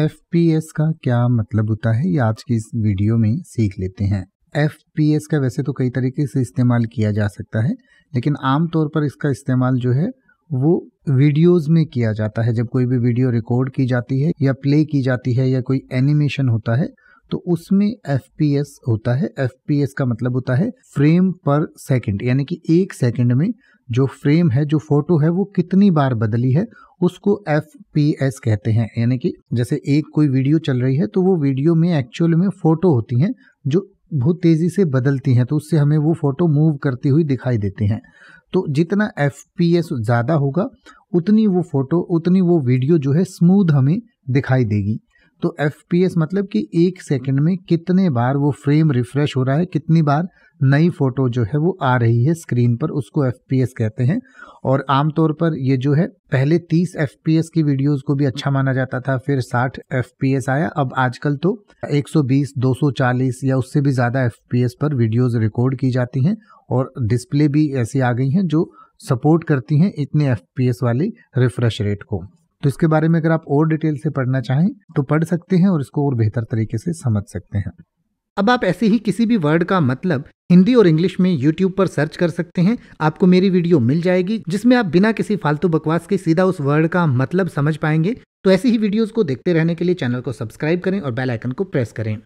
F का क्या मतलब होता है ये आज की इस वीडियो में सीख लेते हैं एफ का वैसे तो कई तरीके से इस्तेमाल किया जा सकता है लेकिन आमतौर पर इसका इस्तेमाल जो है वो वीडियोस में किया जाता है जब कोई भी वीडियो रिकॉर्ड की जाती है या प्ले की जाती है या कोई एनिमेशन होता है तो उसमें एफ होता है एफ का मतलब होता है फ्रेम पर सेकेंड यानी कि एक सेकेंड में जो फ्रेम है जो फोटो है वो कितनी बार बदली है उसको एफ कहते हैं यानी कि जैसे एक कोई वीडियो चल रही है तो वो वीडियो में एक्चुअल में फोटो होती हैं जो बहुत तेज़ी से बदलती हैं तो उससे हमें वो फ़ोटो मूव करती हुई दिखाई देती हैं तो जितना एफ ज़्यादा होगा उतनी वो फ़ोटो उतनी वो वीडियो जो है स्मूद हमें दिखाई देगी तो एफ मतलब कि एक सेकंड में कितने बार वो फ्रेम रिफ्रेश हो रहा है कितनी बार नई फोटो जो है वो आ रही है स्क्रीन पर उसको एफ कहते हैं और आमतौर पर ये जो है पहले 30 एफ की वीडियोस को भी अच्छा माना जाता था फिर 60 एफ आया अब आजकल तो 120, 240 या उससे भी ज़्यादा एफ पर वीडियोस रिकॉर्ड की जाती हैं और डिस्प्ले भी ऐसी आ गई हैं जो सपोर्ट करती हैं इतने एफ वाली रिफ्रेश रेट को तो इसके बारे में अगर आप और डिटेल से पढ़ना चाहें तो पढ़ सकते हैं और इसको और बेहतर तरीके से समझ सकते हैं अब आप ऐसे ही किसी भी वर्ड का मतलब हिंदी और इंग्लिश में YouTube पर सर्च कर सकते हैं आपको मेरी वीडियो मिल जाएगी जिसमें आप बिना किसी फालतू बकवास के सीधा उस वर्ड का मतलब समझ पाएंगे तो ऐसी ही वीडियोस को देखते रहने के लिए चैनल को सब्सक्राइब करें और बेल आइकन को प्रेस करें